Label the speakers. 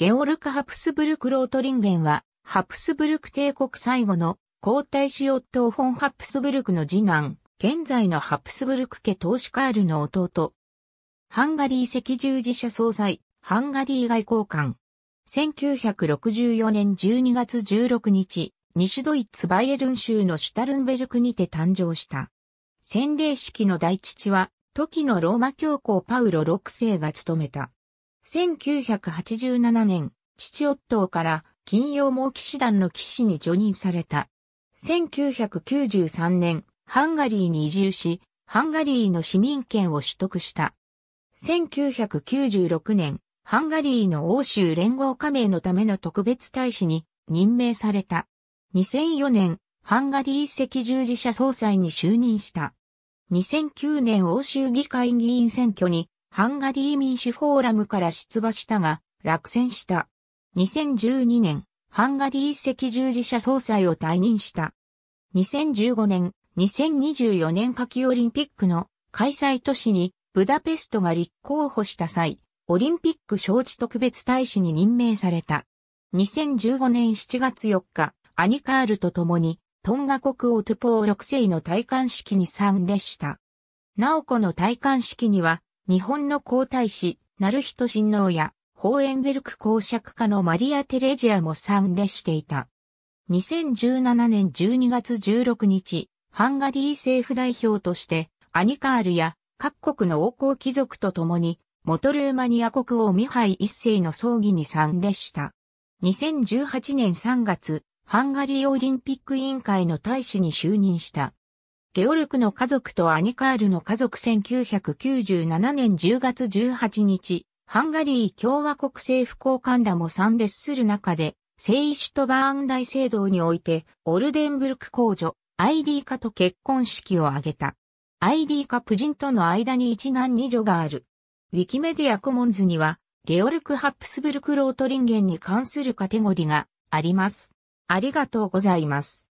Speaker 1: ゲオルク・ハプスブルク・ロートリンゲンは、ハプスブルク帝国最後の皇太子夫トー・フォン・ハプスブルクの次男、現在のハプスブルク家投資カールの弟。ハンガリー赤十字社総裁、ハンガリー外交官。1964年12月16日、西ドイツバイエルン州のシュタルンベルクにて誕生した。洗礼式の大父は、時のローマ教皇パウロ6世が務めた。1987年、父夫から金曜猛騎士団の騎士に除任された。1993年、ハンガリーに移住し、ハンガリーの市民権を取得した。1996年、ハンガリーの欧州連合加盟のための特別大使に任命された。2004年、ハンガリー赤十字社総裁に就任した。2009年欧州議会議員選挙にハンガリー民主フォーラムから出馬したが、落選した。2012年、ハンガリー赤十字社総裁を退任した。2015年、2024年夏季オリンピックの開催都市にブダペストが立候補した際、オリンピック招致特別大使に任命された。2015年7月4日、アニカールと共に、トンガ国王トゥポー6世の戴冠式に参列した。ナオコの戴冠式には、日本の皇太子、ナルヒト親王や、ホーエンベルク公爵家のマリア・テレジアも参列していた。2017年12月16日、ハンガリー政府代表として、アニカールや各国の王侯貴族と共に、モトルーマニア国王ミハイ一世の葬儀に参列した。2018年3月、ハンガリーオリンピック委員会の大使に就任した。ゲオルクの家族とアニカールの家族1997年10月18日、ハンガリー共和国政府高官らも参列する中で、聖イシュトバーン大聖堂において、オルデンブルク公女、アイリーカと結婚式を挙げた。アイリーカ夫人との間に一男二女がある。ウィキメディアコモンズには、ゲオルク・ハプスブルク・ロートリンゲンに関するカテゴリがあります。ありがとうございます。